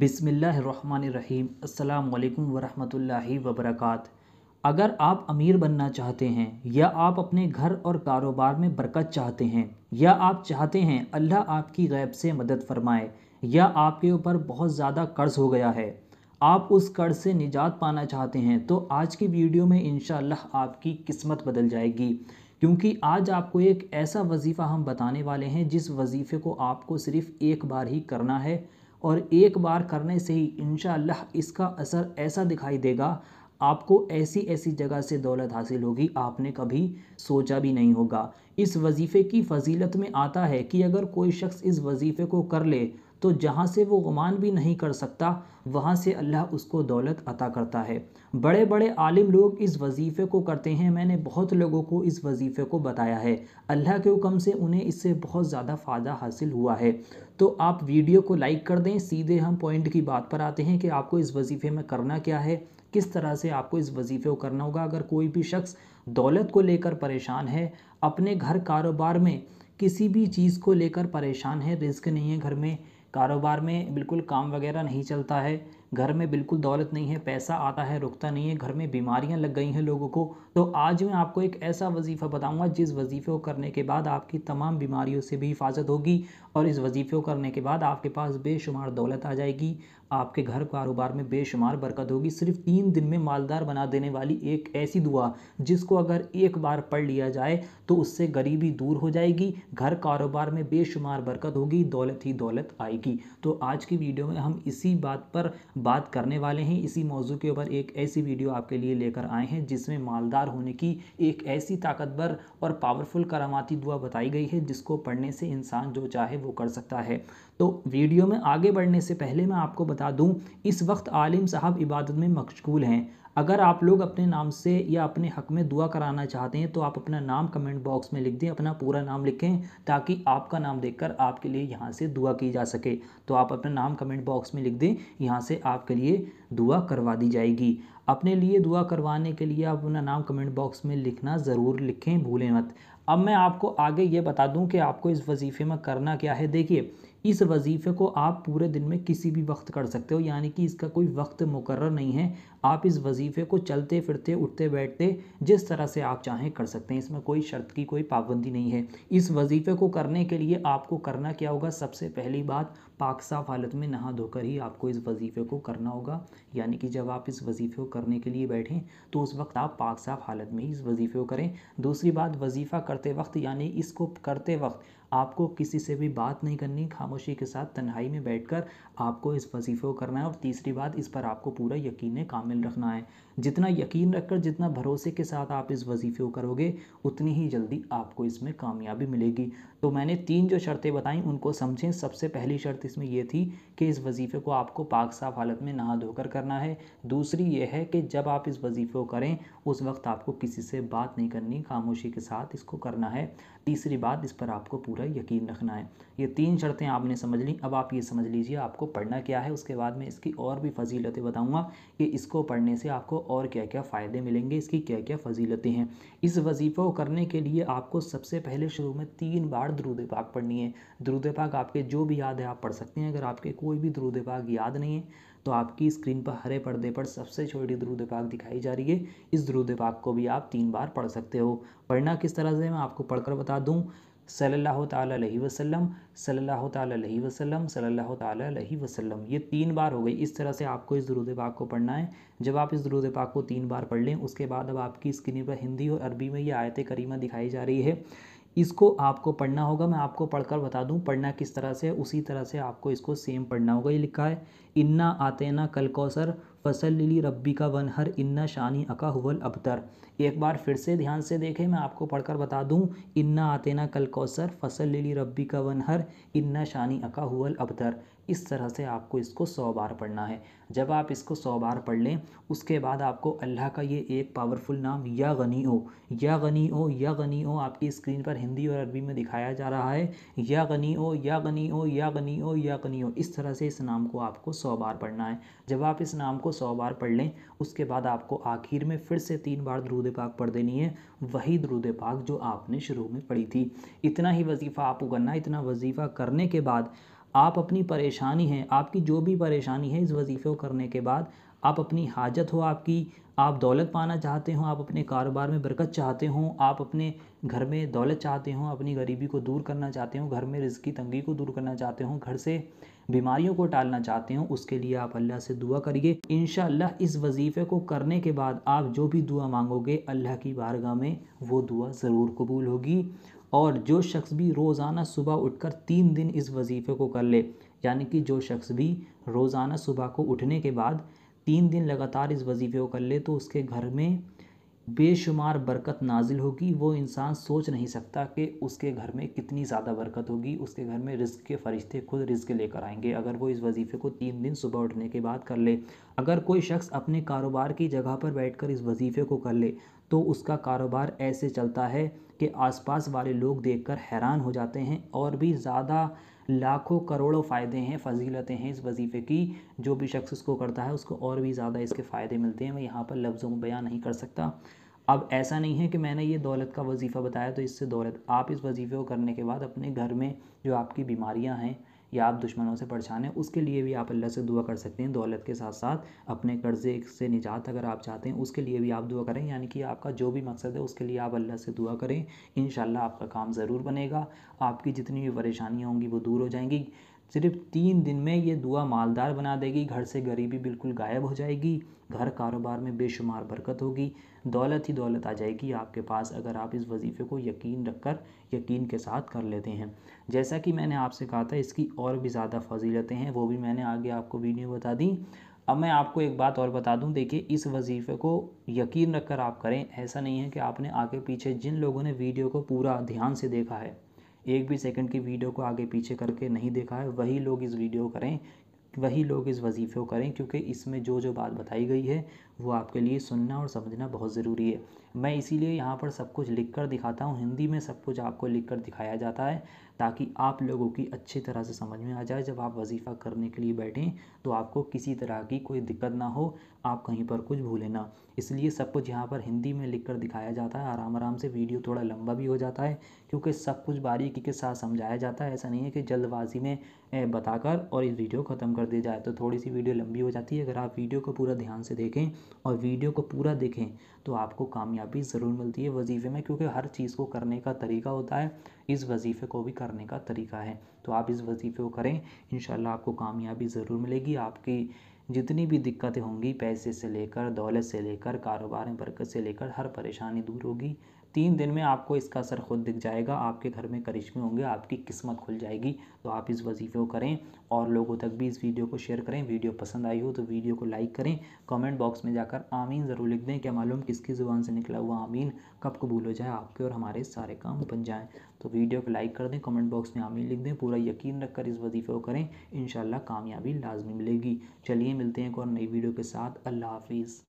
बिसमीम् अल्लाम वरहमतुल्लाहि वबरक अगर आप अमीर बनना चाहते हैं या आप अपने घर और कारोबार में बरकत चाहते हैं या आप चाहते हैं अल्लाह आपकी गैब से मदद फरमाए या आपके ऊपर बहुत ज़्यादा कर्ज़ हो गया है आप उस कर्ज से निजात पाना चाहते हैं तो आज की वीडियो में इन आपकी किस्मत बदल जाएगी क्योंकि आज आपको एक ऐसा वजीफ़ा हम बताने वाले हैं जिस वजीफ़े को आपको सिर्फ़ एक बार ही करना है और एक बार करने से ही इन इसका असर ऐसा दिखाई देगा आपको ऐसी ऐसी जगह से दौलत हासिल होगी आपने कभी सोचा भी नहीं होगा इस वजीफ़े की फजीलत में आता है कि अगर कोई शख्स इस वजीफ़े को कर ले तो जहाँ से वो गुमान भी नहीं कर सकता वहाँ से अल्लाह उसको दौलत अता करता है बड़े बड़े आलिम लोग इस वजीफ़े को करते हैं मैंने बहुत लोगों को इस वजीफ़े को बताया है अल्लाह के हुक्म से उन्हें इससे बहुत ज़्यादा फ़ायदा हासिल हुआ है तो आप वीडियो को लाइक कर दें सीधे हम पॉइंट की बात पर आते हैं कि आपको इस वजीफ़े में करना क्या है किस तरह से आपको इस वजीफ़े को करना होगा अगर कोई भी शख्स दौलत को लेकर परेशान है अपने घर कारोबार में किसी भी चीज़ को लेकर परेशान है रिस्क नहीं है घर में कारोबार में बिल्कुल काम वगैरह नहीं चलता है घर में बिल्कुल दौलत नहीं है पैसा आता है रुकता नहीं है घर में बीमारियां लग गई हैं लोगों को तो आज मैं आपको एक ऐसा वजीफ़ा बताऊंगा जिस वजीफ़े को करने के बाद आपकी तमाम बीमारियों से भी हिफाजत होगी और इस वजीफ़े को करने के बाद आपके पास बेशुमार दौलत आ जाएगी आपके घर कारोबार में बेशुमार बरकत होगी सिर्फ तीन दिन में मालदार बना देने वाली एक ऐसी दुआ जिसको अगर एक बार पढ़ लिया जाए तो उससे गरीबी दूर हो जाएगी घर कारोबार में बेशुमार बरकत होगी दौलत ही दौलत आएगी तो आज की वीडियो में हम इसी बात पर बात करने वाले हैं इसी मौजू के ऊपर एक ऐसी वीडियो आपके लिए लेकर आए हैं जिसमें मालदार होने की एक ऐसी ताकतवर और पावरफुल करामाती दुआ बताई गई है जिसको पढ़ने से इंसान जो चाहे वो कर सकता है तो वीडियो में आगे बढ़ने से पहले मैं आपको बता दूँ इस वक्त आलिम साहब इबादत में मशगूल हैं अगर आप लोग अपने नाम से या अपने हक में दुआ कराना चाहते हैं तो आप अपना नाम कमेंट बॉक्स में लिख दें अपना पूरा नाम लिखें ताकि आपका नाम देखकर आपके लिए यहाँ से दुआ की जा सके तो आप अपना नाम कमेंट बॉक्स में लिख दें यहाँ से आपके लिए दुआ करवा दी जाएगी अपने लिए दुआ करवाने के लिए आप अपना नाम कमेंट बॉक्स में लिखना ज़रूर लिखें भूलें मत अब मैं आपको आगे ये बता दूं कि आपको इस वजीफ़े में करना क्या है देखिए इस वजीफ़े को आप पूरे दिन में किसी भी वक्त कर सकते हो यानी कि इसका कोई वक्त मुकर नहीं है आप इस वजीफ़े को चलते फिरते उठते बैठते जिस तरह से आप चाहें कर सकते हैं इसमें कोई शर्त की कोई पाबंदी नहीं है इस वजीफ़े को करने के लिए आपको करना क्या होगा सबसे पहली बात पाक साफ हालत में नहा धोकर ही आपको इस वजीफ़े को करना होगा यानी कि जब आप इस वजीफ़े को करने के लिए बैठें तो उस वक्त आप पाक साफ हालत में ही इस वजीफ़े को करें दूसरी बात वजीफ़ा करते वक्त यानी इसको करते वक्त आपको किसी से भी बात नहीं करनी खामोशी के साथ तन्हाई में बैठकर आपको इस वजीफ़े को करना है और तीसरी बात इस पर आपको पूरा यकीन कामिल यकीन रखना है जितना यकीन रखकर जितना भरोसे के साथ आप इस वजीफ़े को करोगे उतनी ही जल्दी आपको इसमें कामयाबी मिलेगी तो मैंने तीन जो शर्तें बताई उनको समझें सबसे पहली शर्त इसमें यह थी कि इस वजीफ़े को आपको पाक साफ हालत में नहा धोकर करना है दूसरी यह है कि जब आप इस वजीफ़े को करें उस वक्त आपको किसी से बात नहीं करनी खामोशी के साथ इसको करना है तीसरी बात इस पर आपको पूरा यकीन रखना है ये तीन शर्तें आपने समझ ली अब आप ये समझ लीजिए आपको पढ़ना क्या है उसके बाद में इसकी और भी फजीलतें बताऊँगा कि इसको पढ़ने से आपको और क्या क्या फ़ायदे मिलेंगे इसकी क्या क्या फजीलतें हैं इस वजीफ़े को करने के लिए आपको सबसे पहले शुरू में तीन बार द्रुद पाक पढ़नी है द्रुद पाक आपके जो भी याद है आप पढ़ सकते हैं अगर आपके कोई भी द्रुद पाक याद नहीं है तो आपकी स्क्रीन पर हरे पर्दे पर सबसे छोटी द्रुद पाक दिखाई जा रही है इस द्रुद पाक को भी आप तीन बार पढ़ सकते हो पढ़ना किस तरह से मैं आपको पढ़कर बता दूँ सल्लल्लाहु अलैहि वसल्लम सल्लल्लाहु अलैहि वसल्लम सल्लल्लाहु अलैहि वसल्लम ये तीन बार हो गई इस तरह से आपको इस दरूद पाक को पढ़ना है जब आप इस दुरूद पाक को तीन बार पढ़ लें उसके बाद अब आपकी स्क्रीन पर हिंदी और अरबी में ये आयत करीमा दिखाई जा रही है इसको आपको पढ़ना होगा मैं आपको पढ़कर बता दूं पढ़ना किस तरह से उसी तरह से आपको इसको सेम पढ़ना होगा ये लिखा है इन्ना आतेना कौसर फ़सल लिली रब्बी का वन हर इन्ना शानी अका हुवल अबतर एक बार फिर से ध्यान से देखें मैं आपको पढ़कर बता दूं इन्ना आतेना कल कौसर फसल लिली रब्बी का वन हर इन्ना शानी अका हुवल अबतर इस तरह से आपको इसको सौ बार पढ़ना है जब आप इसको सौ बार पढ़ लें उसके बाद आपको अल्लाह का ये एक पावरफुल नाम या गनी ओ या गनी ओ या गनी ओ आपकी स्क्रीन पर हिंदी और अरबी में दिखाया जा रहा है या गनी ओ या गनी ओ या गनी ओ या गनी ओ इस तरह से इस नाम को आपको सौ बार पढ़ना है जब आप इस नाम को सौ बार पढ़ लें उसके बाद आपको आखिर में फिर से तीन बार दरूद पाक पढ़ देनी है वही दरूद पाक जो आपने शुरू में पढ़ी थी इतना ही वजीफ़ा आपको करना इतना वजीफ़ा करने के बाद आप अपनी परेशानी है आपकी जो भी परेशानी है इस वजीफ़े को करने के बाद आप अपनी हाजत हो आपकी आप दौलत पाना चाहते हो आप अपने कारोबार में बरकत चाहते हो आप अपने घर में दौलत चाहते हो अपनी गरीबी को दूर करना चाहते हो घर में रिज़ की तंगी को दूर करना चाहते हो घर से बीमारियों को टालना चाहते हो उसके लिए आप अल्लाह से दुआ करिए इन इस वजीफ़े को करने के बाद आप जो भी दुआ मांगोगे अल्लाह की बारगाह में वो दुआ ज़रूर कबूल होगी और जो शख्स भी रोज़ाना सुबह उठकर तीन दिन इस वजीफ़े को कर ले यानी कि जो शख्स भी रोज़ाना सुबह को उठने के बाद तीन दिन लगातार इस वजीफ़े को कर ले तो उसके घर में बेशुमार बरकत नाजिल होगी वो इंसान सोच नहीं सकता कि उसके घर में कितनी ज़्यादा बरकत होगी उसके घर में रिस्क के फरिश्ते खुद रिस्क लेकर आएंगे अगर वो इस वजीफ़े को तीन दिन सुबह उठने के बाद कर ले अगर कोई शख्स अपने कारोबार की जगह पर बैठकर इस वजीफ़े को कर ले तो उसका कारोबार ऐसे चलता है कि आसपास वाले लोग देखकर हैरान हो जाते हैं और भी ज़्यादा लाखों करोड़ों फ़ायदे हैं फजीलतें हैं इस वजीफ़े की जो भी शख्स उसको करता है उसको और भी ज़्यादा इसके फ़ायदे मिलते हैं मैं यहाँ पर लफ्ज़ों में बयान नहीं कर सकता अब ऐसा नहीं है कि मैंने ये दौलत का वजीफ़ा बताया तो इससे दौलत आप इस वजीफ़े को करने के बाद अपने घर में जो आपकी बीमारियाँ हैं या आप दुश्मनों से परेशान हैं उसके लिए भी आप अल्लाह से दुआ कर सकते हैं दौलत के साथ साथ अपने कर्ज़े से निजात अगर आप चाहते हैं उसके लिए भी आप दुआ करें यानी कि आपका जो भी मकसद है उसके लिए आप अल्लाह से दुआ करें इन आपका काम ज़रूर बनेगा आपकी जितनी भी परेशानियाँ होंगी वो दूर हो जाएंगी सिर्फ तीन दिन में ये दुआ मालदार बना देगी घर से गरीबी बिल्कुल गायब हो जाएगी घर कारोबार में बेशुमार बरकत होगी दौलत ही दौलत आ जाएगी आपके पास अगर आप इस वजीफ़े को यकीन रख कर यकीन के साथ कर लेते हैं जैसा कि मैंने आपसे कहा था इसकी और भी ज़्यादा फजीलतें हैं वो भी मैंने आगे आपको वीडियो बता दी अब मैं आपको एक बात और बता दूं देखिए इस वजीफ़े को यकीन रखकर आप करें ऐसा नहीं है कि आपने आगे पीछे जिन लोगों ने वीडियो को पूरा ध्यान से देखा है एक भी सेकंड की वीडियो को आगे पीछे करके नहीं देखा है वही लोग इस वीडियो करें वही लोग इस वजीफ़े को करें क्योंकि इसमें जो जो बात बताई गई है वो आपके लिए सुनना और समझना बहुत ज़रूरी है मैं इसीलिए यहाँ पर सब कुछ लिख कर दिखाता हूँ हिंदी में सब कुछ आपको लिख कर दिखाया जाता है ताकि आप लोगों की अच्छी तरह से समझ में आ जाए जब आप वजीफ़ा करने के लिए बैठें तो आपको किसी तरह की कोई दिक्कत ना हो आप कहीं पर कुछ भूलें ना इसलिए सब कुछ यहाँ पर हिंदी में लिख कर दिखाया जाता है आराम आराम से वीडियो थोड़ा लंबा भी हो जाता है क्योंकि सब कुछ बारीकी के साथ समझाया जाता है ऐसा नहीं है कि जल्दबाजी में बताकर और इस वीडियो ख़त्म कर दिया जाए तो थोड़ी सी वीडियो लंबी हो जाती है अगर आप वीडियो को पूरा ध्यान से देखें और वीडियो को पूरा देखें तो आपको कामयाबी ज़रूर मिलती है वजीफ़े में क्योंकि हर चीज़ को करने का तरीका होता है इस वजीफ़े को भी करने का तरीका है तो आप इस वजीफ़े को करें इन आपको कामयाबी ज़रूर मिलेगी आपकी जितनी भी दिक्कतें होंगी पैसे से लेकर दौलत से लेकर कारोबार में बरकत से लेकर हर परेशानी दूर होगी तीन दिन में आपको इसका असर खुद दिख जाएगा आपके घर में करिश्मे होंगे आपकी किस्मत खुल जाएगी तो आप इस वजीफे को करें और लोगों तक भी इस वीडियो को शेयर करें वीडियो पसंद आई हो तो वीडियो को लाइक करें कमेंट बॉक्स में जाकर आमीन ज़रूर लिख दें क्या मालूम किसकी ज़ुबान से निकला हुआ आमीन कब कबूल हो जाए आपके और हमारे सारे काम बन जाएँ तो वीडियो को लाइक कर दें कमेंट बॉक्स में आमीन लिख दें पूरा यकीन रखकर इस वजीफे को करें इन कामयाबी लाजमी मिलेगी चलिए मिलते हैं एक और नई वीडियो के साथ अल्लाह हाफिज़